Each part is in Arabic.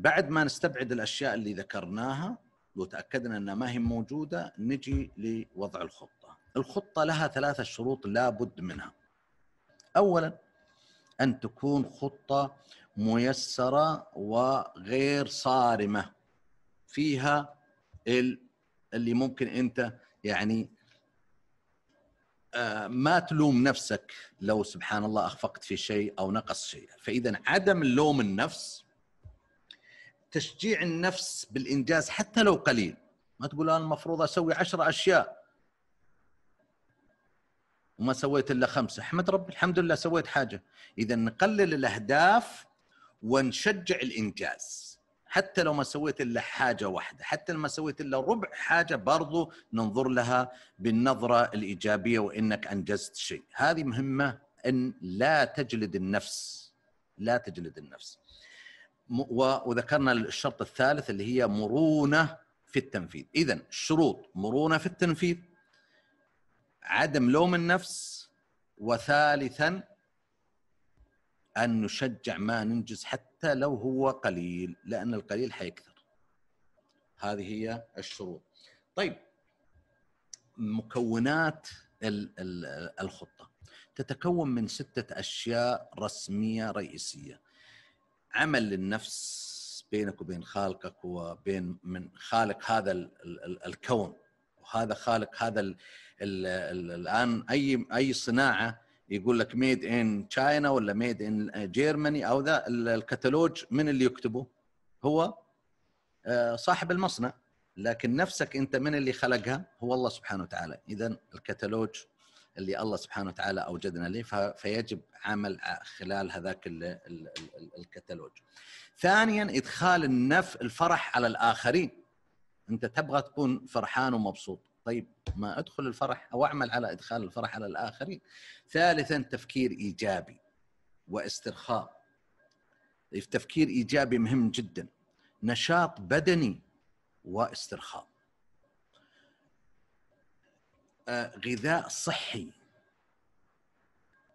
بعد ما نستبعد الاشياء اللي ذكرناها وتاكدنا انها ما هي موجوده نجي لوضع الخطه. الخطه لها ثلاثه شروط لابد منها. اولا ان تكون خطه ميسره وغير صارمه فيها اللي ممكن انت يعني آه، ما تلوم نفسك لو سبحان الله اخفقت في شيء او نقص شيء، فاذا عدم اللوم النفس تشجيع النفس بالانجاز حتى لو قليل ما تقول انا المفروض اسوي عشرة اشياء وما سويت الا خمسه احمد رب الحمد لله سويت حاجه اذا نقلل الاهداف ونشجع الانجاز حتى لو ما سويت الا حاجه واحده حتى لو ما سويت الا ربع حاجه برضو ننظر لها بالنظره الايجابيه وانك انجزت شيء هذه مهمه ان لا تجلد النفس لا تجلد النفس وذكرنا الشرط الثالث اللي هي مرونه في التنفيذ اذا الشروط مرونه في التنفيذ عدم لوم النفس وثالثا ان نشجع ما ننجز حتى لو هو قليل لان القليل حيكثر هذه هي الشروط طيب مكونات الخطه تتكون من سته اشياء رسميه رئيسيه عمل للنفس بينك وبين خالقك وبين من خالق هذا الـ الـ الـ الكون وهذا خالق هذا الـ الـ الـ الان اي اي صناعه يقول لك ميد ان تشاينا ولا ميد ان جيرماني او ذا الكتالوج من اللي يكتبه؟ هو آه، صاحب المصنع لكن نفسك انت من اللي خلقها؟ هو الله سبحانه وتعالى، اذا الكتالوج اللي الله سبحانه وتعالى اوجدنا له فيجب عمل خلال هذاك الكتالوج. ثانيا ادخال النف الفرح على الاخرين. انت تبغى تكون فرحان ومبسوط، طيب ما ادخل الفرح او اعمل على ادخال الفرح على الاخرين. ثالثا تفكير ايجابي واسترخاء. التفكير ايجابي مهم جدا. نشاط بدني واسترخاء. آه، غذاء صحي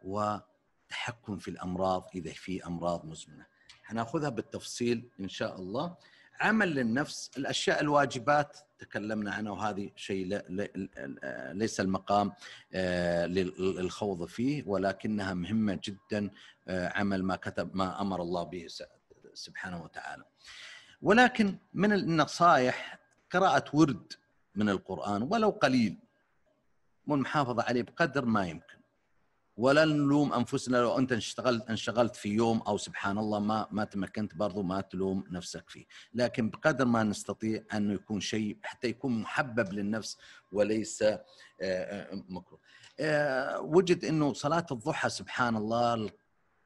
وتحكم في الامراض اذا في امراض مزمنه هناخذها بالتفصيل ان شاء الله عمل للنفس الاشياء الواجبات تكلمنا عنها وهذه شيء آه، ليس المقام آه، للخوض فيه ولكنها مهمه جدا عمل ما كتب ما امر الله به سبحانه وتعالى. ولكن من النصائح قراءه ورد من القران ولو قليل والمحافظه عليه بقدر ما يمكن ولا نلوم انفسنا لو انت اشتغلت انشغلت في يوم او سبحان الله ما ما تمكنت برضو ما تلوم نفسك فيه، لكن بقدر ما نستطيع انه يكون شيء حتى يكون محبب للنفس وليس آه، آه، مكروه. آه، وجد انه صلاه الضحى سبحان الله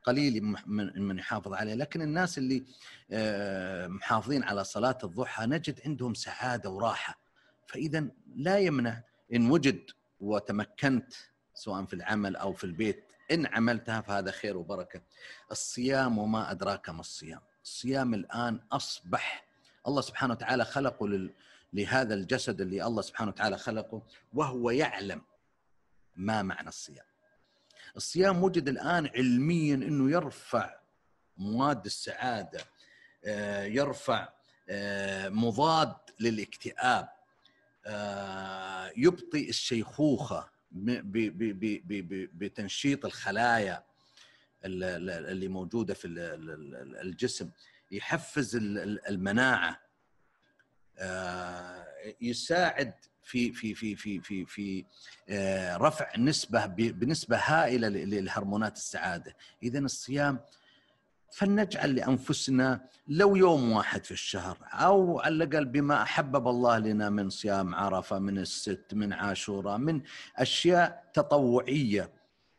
قليل من من يحافظ عليه لكن الناس اللي محافظين على صلاه الضحى نجد عندهم سعاده وراحه فاذا لا يمنع ان وجد وتمكنت سواء في العمل او في البيت ان عملتها فهذا خير وبركه. الصيام وما ادراك ما الصيام، الصيام الان اصبح الله سبحانه وتعالى خلقه لل... لهذا الجسد اللي الله سبحانه وتعالى خلقه وهو يعلم ما معنى الصيام. الصيام وجد الان علميا انه يرفع مواد السعاده آه، يرفع آه، مضاد للاكتئاب آه، يبطئ الشيخوخه بتنشيط الخلايا اللي موجوده في الجسم يحفز المناعه آه، يساعد في في في في في في آه، رفع نسبه بنسبه هائله لهرمونات السعاده اذا الصيام فلنجعل لانفسنا لو يوم واحد في الشهر او على الاقل بما احبب الله لنا من صيام عرفه من الست من عاشوراء من اشياء تطوعيه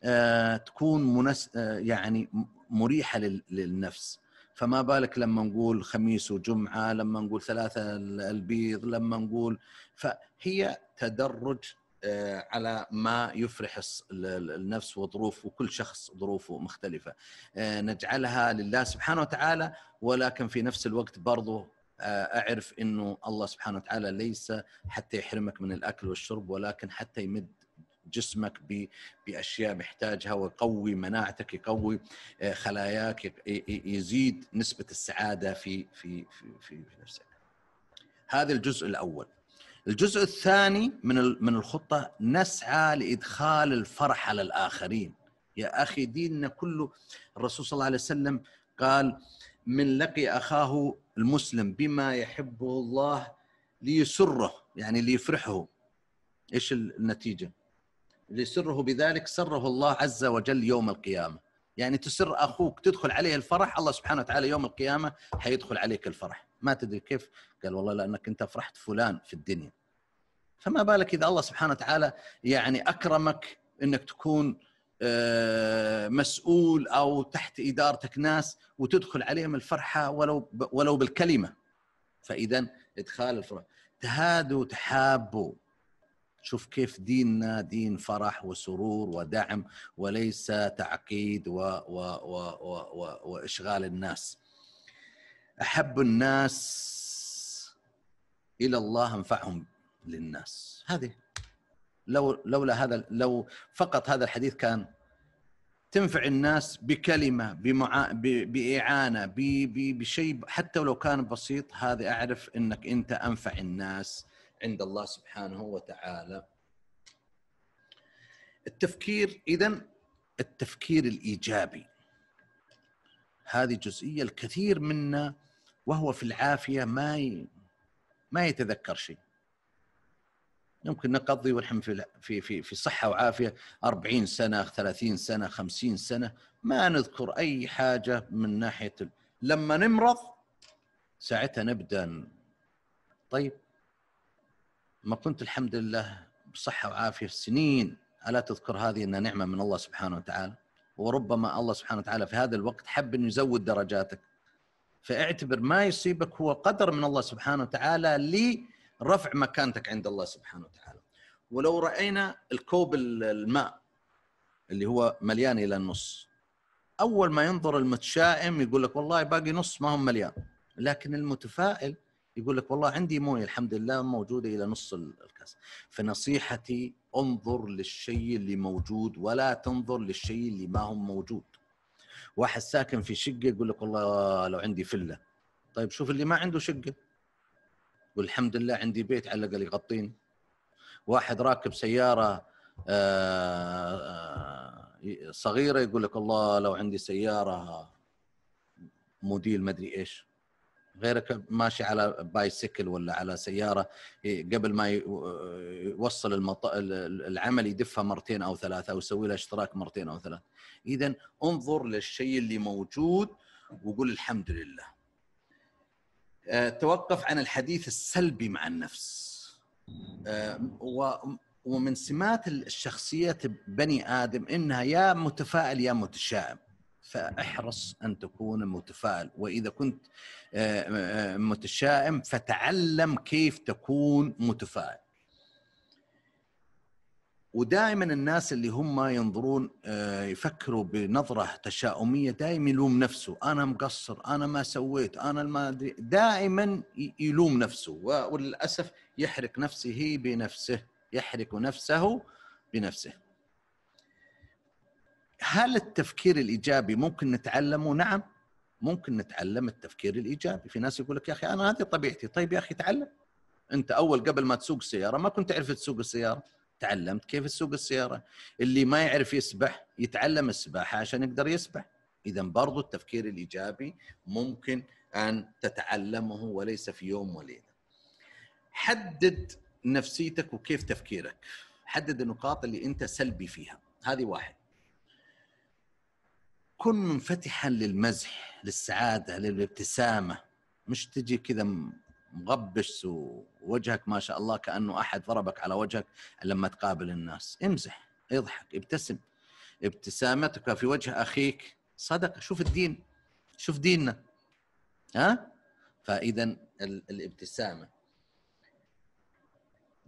آه، تكون منس آه، يعني مريحه للنفس فما بالك لما نقول خميس وجمعه لما نقول ثلاثه البيض لما نقول فهي تدرج آه، على ما يفرح النفس وظروف وكل شخص ظروفه مختلفة آه، نجعلها لله سبحانه وتعالى ولكن في نفس الوقت برضو آه، أعرف أنه الله سبحانه وتعالى ليس حتى يحرمك من الأكل والشرب ولكن حتى يمد جسمك باشياء محتاجها ويقوي مناعتك يقوي خلاياك يزيد نسبه السعاده في في في في نفسك. هذا الجزء الاول. الجزء الثاني من من الخطه نسعى لادخال الفرح على الاخرين يا اخي ديننا كله الرسول صلى الله عليه وسلم قال من لقي اخاه المسلم بما يحبه الله ليسره يعني ليفرحه ايش النتيجه ليسره بذلك سره الله عز وجل يوم القيامه يعني تسر اخوك تدخل عليه الفرح الله سبحانه وتعالى يوم القيامه حيدخل عليك الفرح ما تدري كيف قال والله لانك انت فرحت فلان في الدنيا فما بالك اذا الله سبحانه وتعالى يعني اكرمك انك تكون آه، مسؤول او تحت ادارتك ناس وتدخل عليهم الفرحه ولو ولو بالكلمه فاذا ادخال الفرح تهادوا تحابوا شوف كيف ديننا دين فرح وسرور ودعم وليس تعقيد و و و و واشغال الناس احب الناس الى الله انفعهم للناس هذه لو لولا هذا لو فقط هذا الحديث كان تنفع الناس بكلمه بمعا... باعانه ب... ب... بشيء حتى ولو كان بسيط هذا اعرف انك انت انفع الناس عند الله سبحانه وتعالى التفكير اذا التفكير الايجابي هذه جزئيه الكثير منا وهو في العافيه ما ي... ما يتذكر شيء يمكن نقضي ونحن في في في في صحه وعافيه 40 سنه 30 سنه 50 سنه ما نذكر اي حاجه من ناحيه لما نمرض ساعتها نبدا طيب ما كنت الحمد لله بصحه وعافيه سنين الا تذكر هذه انها نعمه من الله سبحانه وتعالى وربما الله سبحانه وتعالى في هذا الوقت حب انه يزود درجاتك فاعتبر ما يصيبك هو قدر من الله سبحانه وتعالى لرفع مكانتك عند الله سبحانه وتعالى ولو راينا الكوب الماء اللي هو مليان الى النص اول ما ينظر المتشائم يقول لك والله باقي نص ما هم مليان لكن المتفائل يقول لك والله عندي مويه الحمد لله موجوده الى نص الكاس فنصيحتي انظر للشيء اللي موجود ولا تنظر للشيء اللي ما هو موجود واحد ساكن في شقه يقول لك والله لو عندي فله طيب شوف اللي ما عنده شقه والحمد لله عندي بيت على الاقل يغطيني واحد راكب سياره آه، آه، صغيره يقول لك الله لو عندي سياره موديل مدري ايش غيرك ماشي على بايسكل ولا على سياره إيه، قبل ما يوصل المط... العمل يدفها مرتين او ثلاثه او يسوي لها اشتراك مرتين او ثلاثه اذا انظر للشيء اللي موجود وقول الحمد لله آه، توقف عن الحديث السلبي مع النفس آه، ومن سمات الشخصيه بني ادم انها يا متفائل يا متشائم فاحرص ان تكون متفائل واذا كنت آه، آه، متشائم فتعلم كيف تكون متفائل ودائما الناس اللي هم ينظرون آه، يفكروا بنظره تشاؤميه دائما يلوم نفسه انا مقصر انا ما سويت انا ما ادري دائما يلوم نفسه وللاسف يحرق نفسه بنفسه يحرق نفسه بنفسه هل التفكير الايجابي ممكن نتعلمه؟ نعم ممكن نتعلم التفكير الايجابي، في ناس يقول لك يا اخي انا هذه طبيعتي، طيب يا اخي تعلم. انت اول قبل ما تسوق السياره ما كنت تعرف تسوق السياره، تعلمت كيف تسوق السياره. اللي ما يعرف يسبح يتعلم السباحه عشان يقدر يسبح. اذا برضو التفكير الايجابي ممكن ان تتعلمه وليس في يوم وليله. حدد نفسيتك وكيف تفكيرك. حدد النقاط اللي انت سلبي فيها، هذه واحد. كن منفتحا للمزح للسعاده للابتسامه مش تجي كذا مغبش ووجهك ما شاء الله كانه احد ضربك على وجهك لما تقابل الناس امزح اضحك ابتسم ابتسامتك في وجه اخيك صدقه شوف الدين شوف ديننا ها فاذا الابتسامه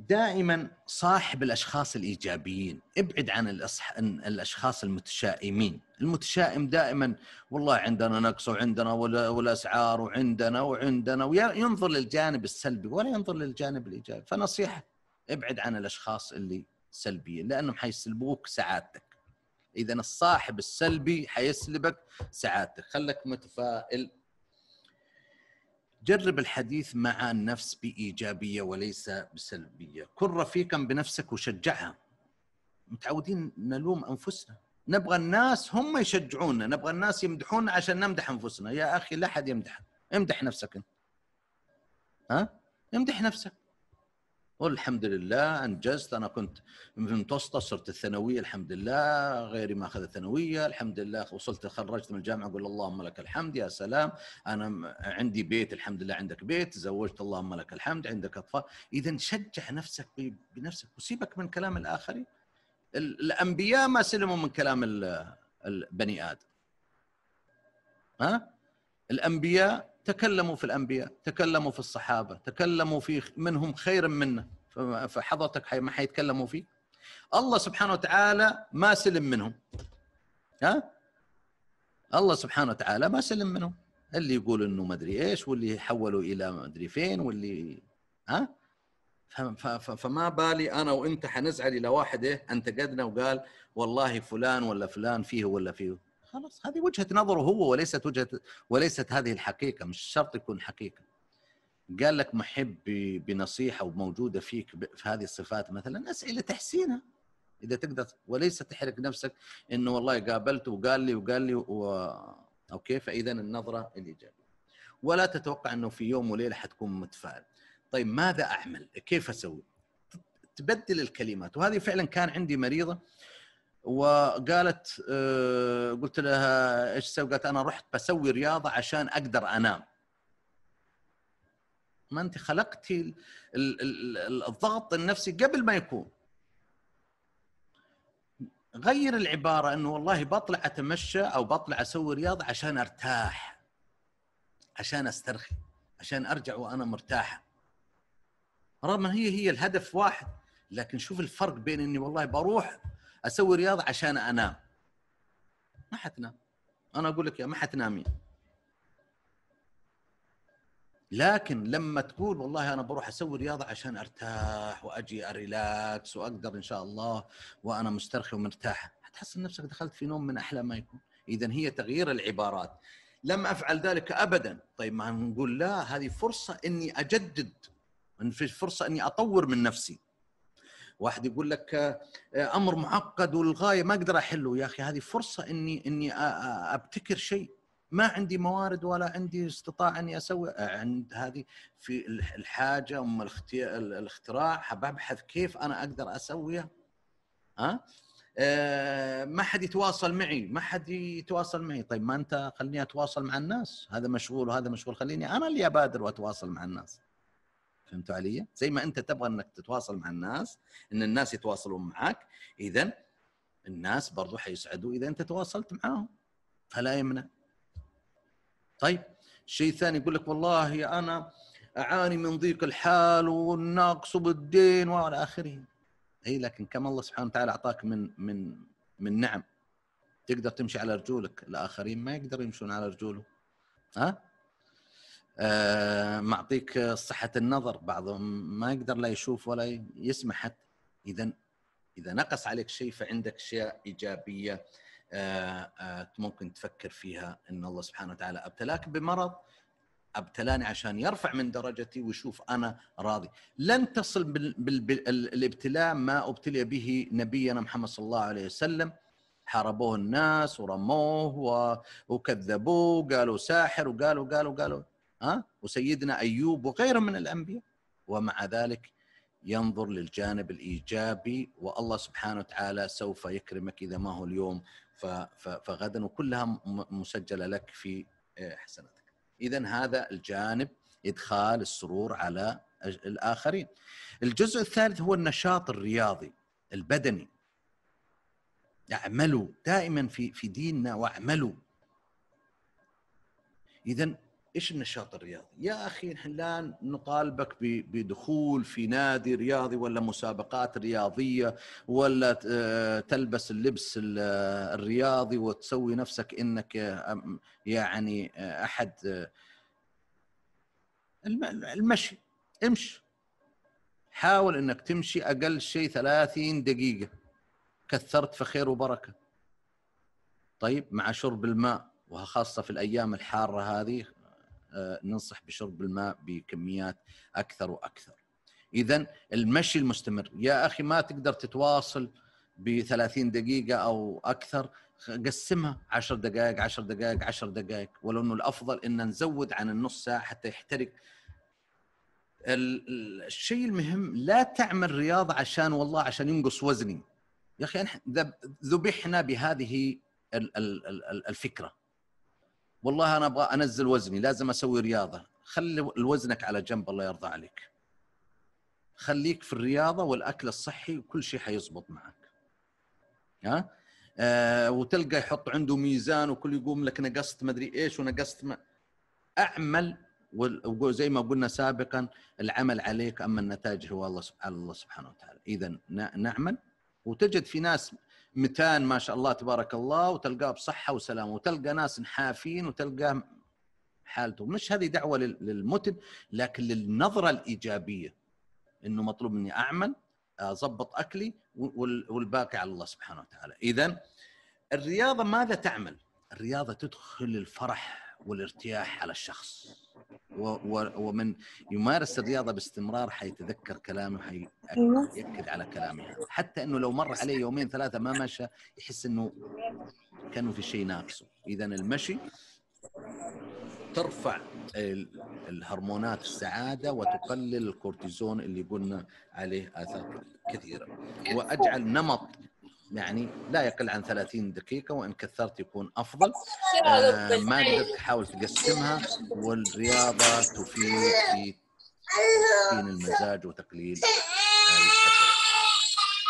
دائما صاحب الاشخاص الايجابيين ابعد عن الأصح... الاشخاص المتشائمين المتشائم دائما والله عندنا نقص وعندنا والاسعار وعندنا وعندنا وينظر للجانب السلبي ولا ينظر للجانب الايجابي فنصيحه ابعد عن الاشخاص اللي سلبيين لانهم حيسلبوك سعادتك اذا الصاحب السلبي حيسلبك سعادتك خلك متفائل جرب الحديث مع النفس بإيجابية وليس بسلبية كن رفيقا بنفسك وشجعها متعودين نلوم أنفسنا نبغى الناس هم يشجعونا نبغى الناس يمدحونا عشان نمدح أنفسنا يا أخي لا أحد يمدح امدح نفسك ها امدح نفسك قل الحمد لله انجزت انا كنت متوسطه صرت الثانويه الحمد لله غيري ما اخذ الثانويه الحمد لله وصلت خرجت من الجامعه اقول اللهم لك الحمد يا سلام انا عندي بيت الحمد لله عندك بيت تزوجت اللهم لك الحمد عندك اطفال اذا شجع نفسك بنفسك وسيبك من كلام الاخرين الانبياء ما سلموا من كلام البني ادم ها الانبياء تكلموا في الانبياء تكلموا في الصحابه تكلموا في منهم خير منه فحضرتك ما حيتكلموا فيه الله سبحانه وتعالى ما سلم منهم ها الله سبحانه وتعالى ما سلم منهم اللي يقول انه ما ادري ايش واللي حولوا الى ما ادري فين واللي ها فما بالي انا وانت حنزعل الى واحد ايه انتقدنا وقال والله فلان ولا فلان فيه ولا فيه خلاص هذه وجهه نظره هو وليست وجهه وليست هذه الحقيقه مش شرط يكون حقيقه قال لك محب بنصيحه وموجوده فيك في هذه الصفات مثلا اسئله تحسينها اذا تقدر وليس تحرق نفسك انه والله قابلته وقال لي وقال لي و... اوكي فاذا النظره الايجابيه ولا تتوقع انه في يوم وليله حتكون متفائل طيب ماذا اعمل كيف اسوي تبدل الكلمات وهذه فعلا كان عندي مريضه وقالت آه، قلت لها ايش سوي قالت انا رحت بسوي رياضه عشان اقدر انام. ما انت خلقتي الضغط النفسي قبل ما يكون. غير العباره انه والله بطلع اتمشى او بطلع اسوي رياضه عشان ارتاح. عشان استرخي، عشان ارجع وانا مرتاحه. رغم هي هي الهدف واحد لكن شوف الفرق بين اني والله بروح اسوي رياضه عشان انام ما حتنام انا اقول لك يا ما حتنامي لكن لما تقول والله انا بروح اسوي رياضه عشان ارتاح واجي اريلاكس واقدر ان شاء الله وانا مسترخي ومرتاح حتحس نفسك دخلت في نوم من احلى ما يكون اذا هي تغيير العبارات لم افعل ذلك ابدا طيب ما نقول لا هذه فرصه اني اجدد فرصه اني اطور من نفسي واحد يقول لك آه، آه، امر معقد والغايه ما اقدر احله يا اخي هذه فرصه اني اني آه، ابتكر شيء ما عندي موارد ولا عندي استطاعه اني اسوي عند هذه في الحاجه ام الاختراع ببحث كيف انا اقدر اسويه ها أه ما حد يتواصل معي ما حد يتواصل معي طيب ما انت خليني اتواصل مع الناس هذا مشغول وهذا مشغول خليني انا اللي ابادر واتواصل مع الناس فهمت علي؟ زي ما انت تبغى انك تتواصل مع الناس ان الناس يتواصلون معك اذا الناس برضو حيسعدوا اذا انت تواصلت معاهم فلا يمنع. طيب الشيء الثاني يقول لك والله انا اعاني من ضيق الحال والنقص وبالدين والى اخره. اي لكن كم الله سبحانه وتعالى اعطاك من من من نعم تقدر تمشي على رجولك الاخرين ما يقدروا يمشون على رجوله ها آه، معطيك صحه النظر بعضهم ما يقدر لا يشوف ولا يسمع حتى اذا اذا نقص عليك شيء فعندك اشياء ايجابيه آه، آه، ممكن تفكر فيها ان الله سبحانه وتعالى ابتلاك بمرض ابتلاني عشان يرفع من درجتي ويشوف انا راضي لن تصل بالابتلاء ما ابتلي به نبينا محمد صلى الله عليه وسلم حاربوه الناس ورموه وكذبوه قالوا ساحر وقالوا قالوا قالوا ها وسيدنا ايوب وغيره من الانبياء ومع ذلك ينظر للجانب الايجابي والله سبحانه وتعالى سوف يكرمك اذا ما هو اليوم فغدا وكلها مسجله لك في آه، حسناتك. اذا هذا الجانب ادخال السرور على الاخرين. الجزء الثالث هو النشاط الرياضي البدني. اعملوا دائما في في ديننا واعملوا. اذا ايش النشاط الرياضي؟ يا اخي نحن الان نطالبك بدخول في نادي رياضي ولا مسابقات رياضيه ولا آه، تلبس اللبس آه، الرياضي وتسوي نفسك انك آه، يعني احد المشي امشي حاول انك تمشي اقل شيء 30 دقيقه كثرت فخير وبركه طيب مع شرب الماء وخاصه في الايام الحاره هذه آه، ننصح بشرب الماء بكميات اكثر واكثر. اذا المشي المستمر يا اخي ما تقدر تتواصل ب 30 دقيقه او اكثر قسمها 10 دقائق 10 دقائق 10 دقائق ولو انه الافضل ان نزود عن النص ساعه حتى يحترق الشيء المهم لا تعمل رياضه عشان والله عشان ينقص وزني يا اخي ذبحنا بهذه الفكره والله انا ابغى انزل وزني لازم اسوي رياضه خلي وزنك على جنب الله يرضى عليك خليك في الرياضه والاكل الصحي وكل شيء حيزبط معك ها آه وتلقى يحط عنده ميزان وكل يقوم لك نقصت ما ادري ايش ونقصت ما اعمل وزي ما قلنا سابقا العمل عليك اما النتائج هو الله الله سبحانه وتعالى اذا نعمل وتجد في ناس متان ما شاء الله تبارك الله وتلقاه بصحه وسلامه وتلقى ناس نحافين وتلقاه حالته مش هذه دعوه للمتن لكن للنظره الايجابيه انه مطلوب مني اعمل اضبط اكلي والباقي على الله سبحانه وتعالى اذا الرياضه ماذا تعمل الرياضه تدخل الفرح والارتياح على الشخص ومن يمارس الرياضه باستمرار حيتذكر كلامي أيوة. وحيأكد على كلامي حتى انه لو مر عليه يومين ثلاثه ما مشى يحس انه كانه في شيء ناقصه اذا المشي ترفع الهرمونات السعاده وتقلل الكورتيزون اللي قلنا عليه اثار كثيره واجعل نمط يعني لا يقل عن 30 دقيقة وإن كثرت يكون أفضل آه، ما تحاول تقسمها والرياضة تفيد في تحسين المزاج وتقليل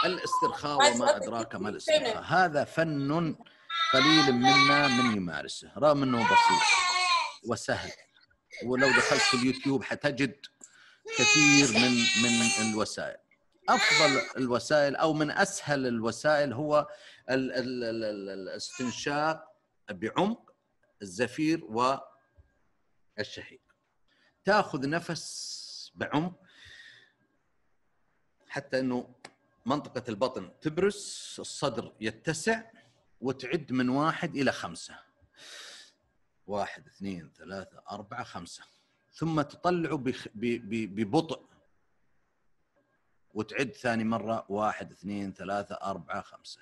الاسترخاء وما أدراك ما الاسترخاء هذا فن قليل منا من يمارسه رغم أنه بسيط وسهل ولو دخلت في اليوتيوب حتجد كثير من من الوسائل افضل الوسائل او من اسهل الوسائل هو ال ال ال ال الاستنشاق بعمق الزفير والشهيق تاخذ نفس بعمق حتى انه منطقه البطن تبرز الصدر يتسع وتعد من واحد الى خمسه واحد اثنين ثلاثه اربعه خمسه ثم تطلعه ببطء وتعد ثاني مرة واحد اثنين ثلاثة أربعة خمسة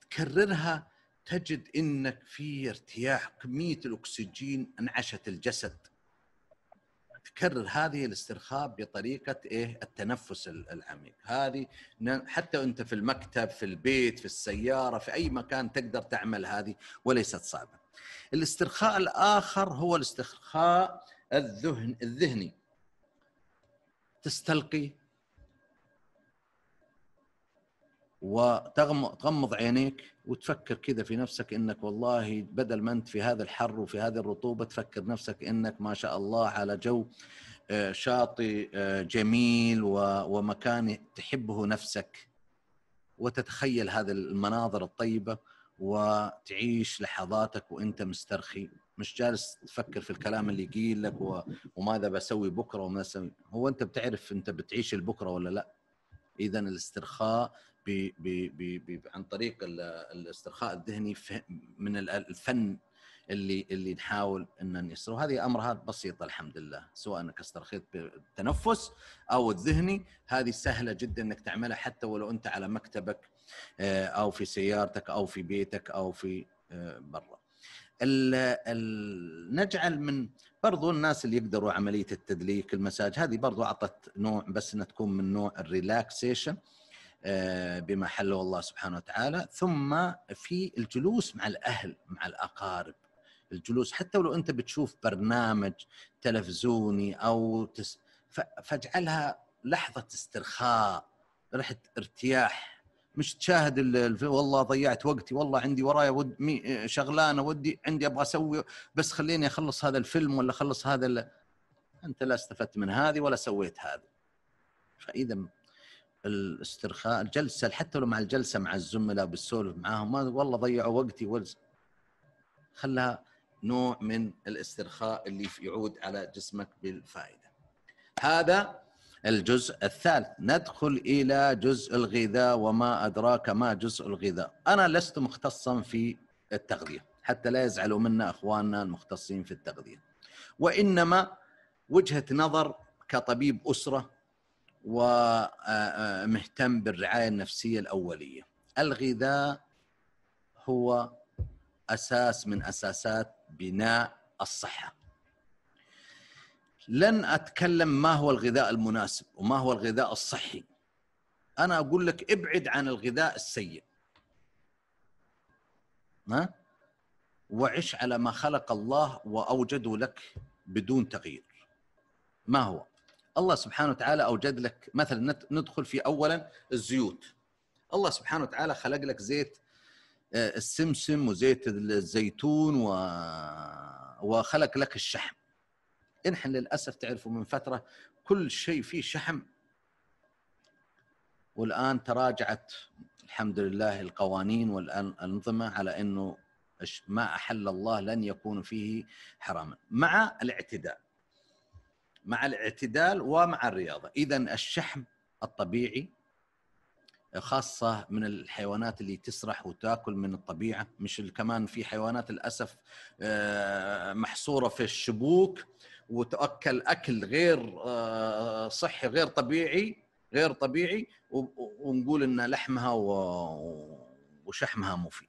تكررها تجد انك في ارتياح كميه الاكسجين انعشت الجسد تكرر هذه الاسترخاء بطريقه ايه التنفس العميق هذه حتى انت في المكتب في البيت في السياره في اي مكان تقدر تعمل هذه وليست صعبه الاسترخاء الاخر هو الاسترخاء الذهن الذهني تستلقي وتغمض عينيك وتفكر كذا في نفسك انك والله بدل ما انت في هذا الحر وفي هذه الرطوبه تفكر نفسك انك ما شاء الله على جو آه، شاطئ آه، جميل ومكان تحبه نفسك وتتخيل هذه المناظر الطيبه وتعيش لحظاتك وانت مسترخي مش جالس تفكر في الكلام اللي يقيل لك وماذا بسوي بكره وماذا بسوي هو انت بتعرف انت بتعيش البكره ولا لا اذا الاسترخاء بي بي بي عن طريق الاسترخاء الذهني من الفن اللي اللي نحاول ان نيسره هذه امرها بسيطه الحمد لله سواء انك استرخيت بالتنفس او الذهني هذه سهله جدا انك تعملها حتى ولو انت على مكتبك آه، او في سيارتك او في بيتك او في آه، برا الـ الـ نجعل من برضو الناس اللي يقدروا عمليه التدليك المساج هذه برضو اعطت نوع بس انها تكون من نوع الريلاكسيشن آه، بما حله الله سبحانه وتعالى ثم في الجلوس مع الاهل مع الاقارب الجلوس حتى ولو انت بتشوف برنامج تلفزيوني او تس فاجعلها لحظه استرخاء رحت ارتياح مش تشاهد والله ضيعت وقتي والله عندي ورايا ود شغلانه ودي عندي ابغى اسوي بس خليني اخلص هذا الفيلم ولا اخلص هذا انت لا استفدت من هذه ولا سويت هذا فاذا الاسترخاء الجلسه حتى لو مع الجلسه مع الزملاء بتسولف معاهم ما والله ضيعوا وقتي ولز خلها نوع من الاسترخاء اللي يعود على جسمك بالفائده هذا الجزء الثالث ندخل إلى جزء الغذاء وما أدراك ما جزء الغذاء أنا لست مختصا في التغذية حتى لا يزعلوا منا أخواننا المختصين في التغذية وإنما وجهة نظر كطبيب أسرة ومهتم آه، آه، بالرعاية النفسية الأولية الغذاء هو أساس من أساسات بناء الصحة لن اتكلم ما هو الغذاء المناسب وما هو الغذاء الصحي انا اقول لك ابعد عن الغذاء السيء ها وعش على ما خلق الله واوجده لك بدون تغيير ما هو الله سبحانه وتعالى اوجد لك مثلا ندخل في اولا الزيوت الله سبحانه وتعالى خلق لك زيت آه، السمسم وزيت الزيتون و... وخلق لك الشحم نحن للاسف تعرفوا من فتره كل شيء فيه شحم والان تراجعت الحمد لله القوانين والانظمه على انه ما احل الله لن يكون فيه حراما مع الاعتدال مع الاعتدال ومع الرياضه اذا الشحم الطبيعي خاصة من الحيوانات اللي تسرح وتاكل من الطبيعة مش كمان في حيوانات للأسف آه، محصورة في الشبوك وتاكل اكل غير آه، صحي غير طبيعي غير طبيعي ونقول ان لحمها وشحمها مفيد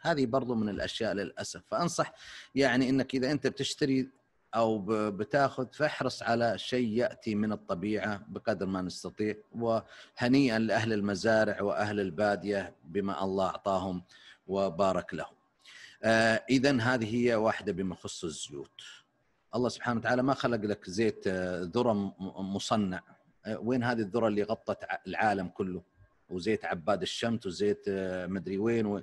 هذه برضو من الاشياء للاسف فانصح يعني انك اذا انت بتشتري او بتاخذ فاحرص على شيء ياتي من الطبيعه بقدر ما نستطيع وهنيئا لاهل المزارع واهل الباديه بما الله اعطاهم وبارك لهم. آه اذا هذه هي واحده بما يخص الزيوت. الله سبحانه وتعالى ما خلق لك زيت آه، ذره مصنع آه، وين هذه الذره اللي غطت العالم كله وزيت عباد الشمت وزيت آه، مدري وين و...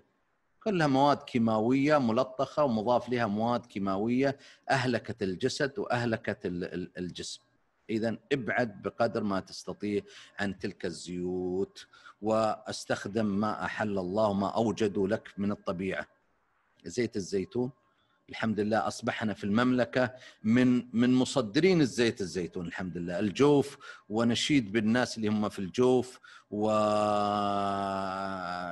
كلها مواد كيماويه ملطخه ومضاف لها مواد كيماويه اهلكت الجسد واهلكت الجسم اذا ابعد بقدر ما تستطيع عن تلك الزيوت واستخدم ما احل الله ما أوجدوا لك من الطبيعه زيت الزيتون الحمد لله اصبحنا في المملكه من من مصدرين الزيت الزيتون الحمد لله الجوف ونشيد بالناس اللي هم في الجوف و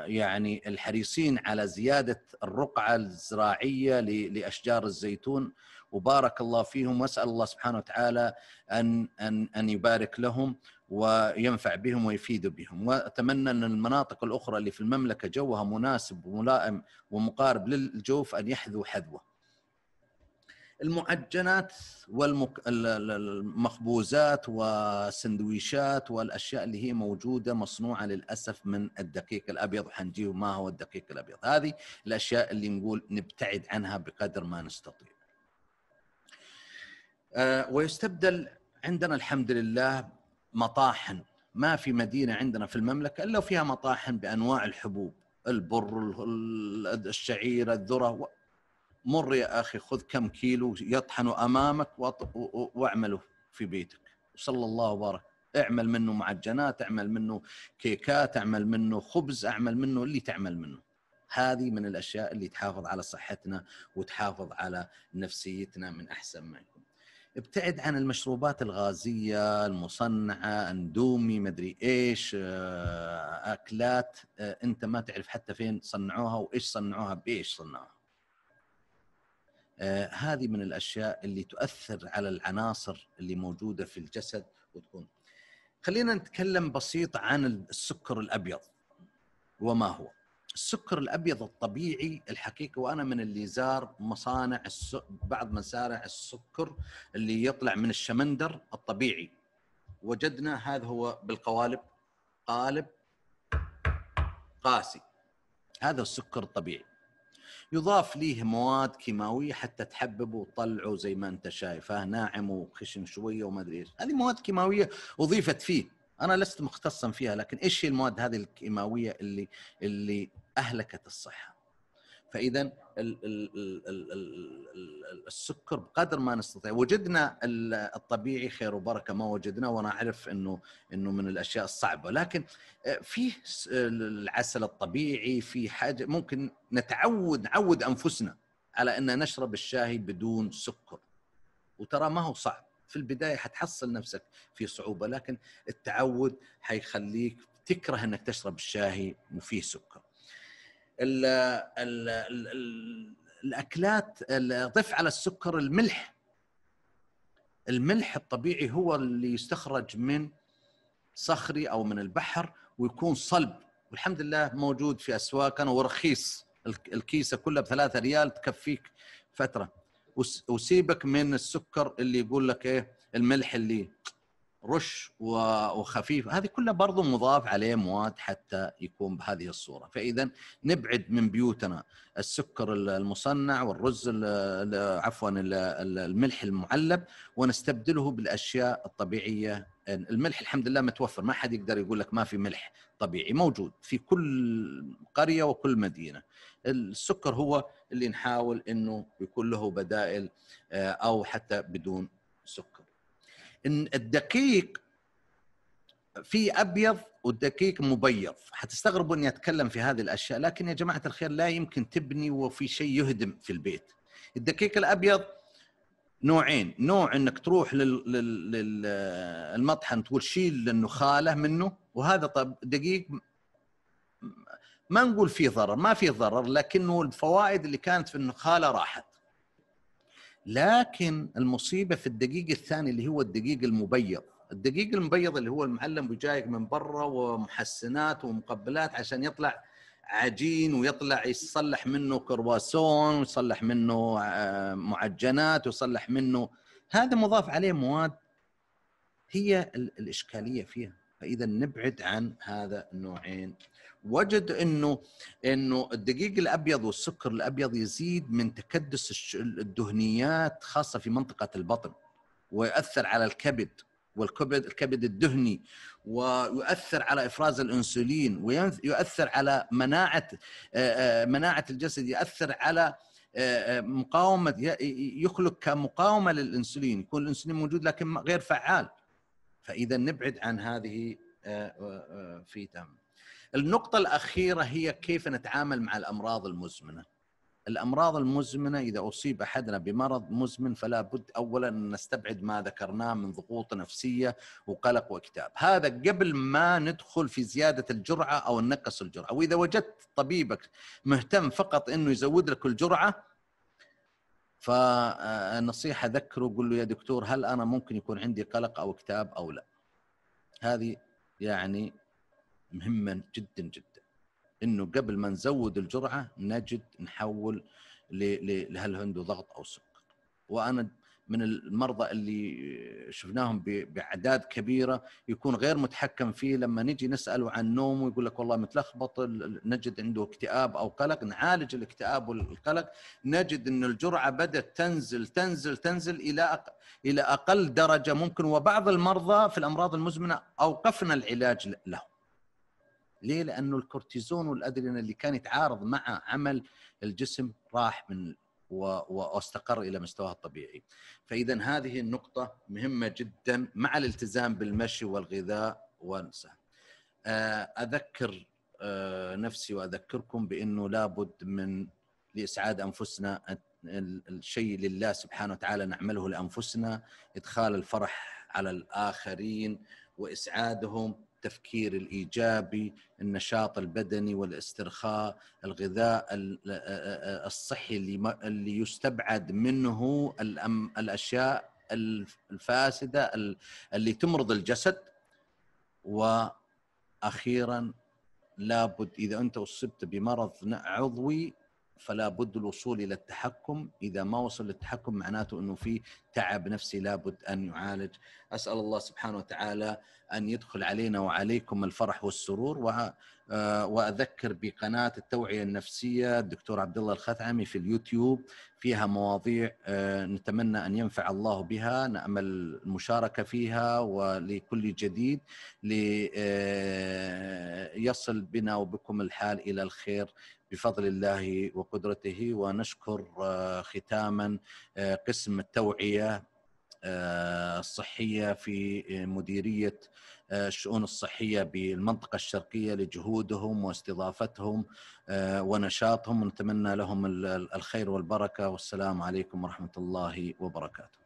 يعني الحريصين على زياده الرقعه الزراعيه لاشجار الزيتون وبارك الله فيهم واسال الله سبحانه وتعالى ان ان ان يبارك لهم وينفع بهم ويفيد بهم واتمنى ان المناطق الاخرى اللي في المملكه جوها مناسب وملائم ومقارب للجوف ان يحذو حذوه المعجنات والمخبوزات والسندويشات والاشياء اللي هي موجوده مصنوعه للاسف من الدقيق الابيض وحنجيه ما هو الدقيق الابيض هذه الاشياء اللي نقول نبتعد عنها بقدر ما نستطيع آه، ويستبدل عندنا الحمد لله مطاحن ما في مدينه عندنا في المملكه الا وفيها مطاحن بانواع الحبوب البر الشعير الذره مر يا اخي خذ كم كيلو يطحنوا امامك واعمله في بيتك صلى الله وبارك اعمل منه معجنات اعمل منه كيكات اعمل منه خبز اعمل منه اللي تعمل منه هذه من الاشياء اللي تحافظ على صحتنا وتحافظ على نفسيتنا من احسن ما يكون ابتعد عن المشروبات الغازيه المصنعه اندومي مدري ايش آه، اكلات آه، انت ما تعرف حتى فين صنعوها وايش صنعوها بايش صنعوها آه، هذه من الاشياء اللي تؤثر على العناصر اللي موجوده في الجسد وتكون خلينا نتكلم بسيط عن السكر الابيض وما هو السكر الابيض الطبيعي الحقيقه وانا من اللي زار مصانع الس... بعض مزارع السكر اللي يطلع من الشمندر الطبيعي وجدنا هذا هو بالقوالب قالب قاسي هذا السكر الطبيعي يضاف ليه مواد كيماويه حتى تحببه وتطلعه زي ما انت شايفه ناعم وخشن شويه وما ادري ايش هذه مواد كيماويه اضيفت فيه انا لست مختصا فيها لكن ايش هي المواد هذه الكيماويه اللي اللي اهلكت الصحه فاذا السكر بقدر ما نستطيع وجدنا الطبيعي خير وبركه ما وجدنا وانا اعرف انه انه من الاشياء الصعبه لكن آه، في العسل الطبيعي في حاجه ممكن نتعود نعود انفسنا على ان نشرب الشاي بدون سكر وترى ما هو صعب في البدايه حتحصل نفسك في صعوبه لكن التعود حيخليك تكره انك تشرب الشاي وفيه سكر الـ الـ الـ الـ الاكلات ضف على السكر الملح الملح الطبيعي هو اللي يستخرج من صخري او من البحر ويكون صلب والحمد لله موجود في اسواقنا ورخيص الكيسه كلها بثلاثة ريال تكفيك فتره وسيبك من السكر اللي يقول لك ايه الملح اللي رش وخفيف هذه كلها برضو مضاف عليه مواد حتى يكون بهذه الصورة فإذا نبعد من بيوتنا السكر المصنع والرز عفوا الملح المعلب ونستبدله بالأشياء الطبيعية الملح الحمد لله متوفر ما حد يقدر يقول لك ما في ملح طبيعي موجود في كل قرية وكل مدينة السكر هو اللي نحاول أنه يكون له بدائل آه، أو حتى بدون سكر ان الدقيق في ابيض والدقيق مبيض حتستغربوا اني اتكلم في هذه الاشياء لكن يا جماعه الخير لا يمكن تبني وفي شيء يهدم في البيت الدقيق الابيض نوعين نوع انك تروح للمطحن تقول شيل النخاله منه وهذا طب دقيق ما نقول فيه ضرر ما فيه ضرر لكنه الفوائد اللي كانت في النخاله راحت لكن المصيبه في الدقيق الثاني اللي هو الدقيق المبيض الدقيق المبيض اللي هو المعلم بجايك من برا ومحسنات ومقبلات عشان يطلع عجين ويطلع يصلح منه كرواسون ويصلح منه آه، معجنات ويصلح منه هذا مضاف عليه مواد هي الاشكاليه فيها فاذا نبعد عن هذا النوعين وجد انه انه الدقيق الابيض والسكر الابيض يزيد من تكدس الدهنيات خاصه في منطقه البطن ويؤثر على الكبد والكبد الكبد الدهني ويؤثر على افراز الانسولين ويؤثر على مناعه مناعه الجسد يؤثر على مقاومه يخلق كمقاومه للانسولين يكون الانسولين موجود لكن غير فعال فاذا نبعد عن هذه في تم النقطة الأخيرة هي كيف نتعامل مع الأمراض المزمنة الأمراض المزمنة إذا أصيب أحدنا بمرض مزمن فلا بد أولا أن نستبعد ما ذكرناه من ضغوط نفسية وقلق واكتئاب هذا قبل ما ندخل في زيادة الجرعة أو نقص الجرعة وإذا وجدت طبيبك مهتم فقط أنه يزود لك الجرعة فنصيحة ذكره قل له يا دكتور هل أنا ممكن يكون عندي قلق أو اكتئاب أو لا هذه يعني مهمه جدا جدا انه قبل ما نزود الجرعه نجد نحول لهل عنده ضغط او سكر وانا من المرضى اللي شفناهم باعداد كبيره يكون غير متحكم فيه لما نجي نساله عن نومه يقول لك والله متلخبط نجد عنده اكتئاب او قلق نعالج الاكتئاب والقلق نجد ان الجرعه بدات تنزل تنزل تنزل الى الى اقل درجه ممكن وبعض المرضى في الامراض المزمنه اوقفنا العلاج لهم ليه؟ لانه الكورتيزون والادرينالين اللي كان يتعارض مع عمل الجسم راح من و... واستقر الى مستواه الطبيعي. فاذا هذه النقطه مهمه جدا مع الالتزام بالمشي والغذاء والنساء. آه، اذكر آه، نفسي واذكركم بانه لابد من لاسعاد انفسنا الشيء لله سبحانه وتعالى نعمله لانفسنا ادخال الفرح على الاخرين واسعادهم التفكير الايجابي، النشاط البدني والاسترخاء، الغذاء الصحي اللي اللي يستبعد منه الاشياء الفاسده اللي تمرض الجسد واخيرا لابد اذا انت اصبت بمرض عضوي فلا بد الوصول الى التحكم اذا ما وصل للتحكم معناته انه في تعب نفسي لابد ان يعالج اسال الله سبحانه وتعالى ان يدخل علينا وعليكم الفرح والسرور آه، واذكر بقناه التوعيه النفسيه الدكتور عبد الله الخثعمي في اليوتيوب فيها مواضيع آه، نتمنى ان ينفع الله بها نامل المشاركه فيها ولكل جديد ليصل آه، بنا وبكم الحال الى الخير بفضل الله وقدرته ونشكر آه، ختاما آه، قسم التوعيه آه، الصحيه في مديريه الشؤون الصحيه بالمنطقه الشرقيه لجهودهم واستضافتهم ونشاطهم نتمنى لهم الخير والبركه والسلام عليكم ورحمه الله وبركاته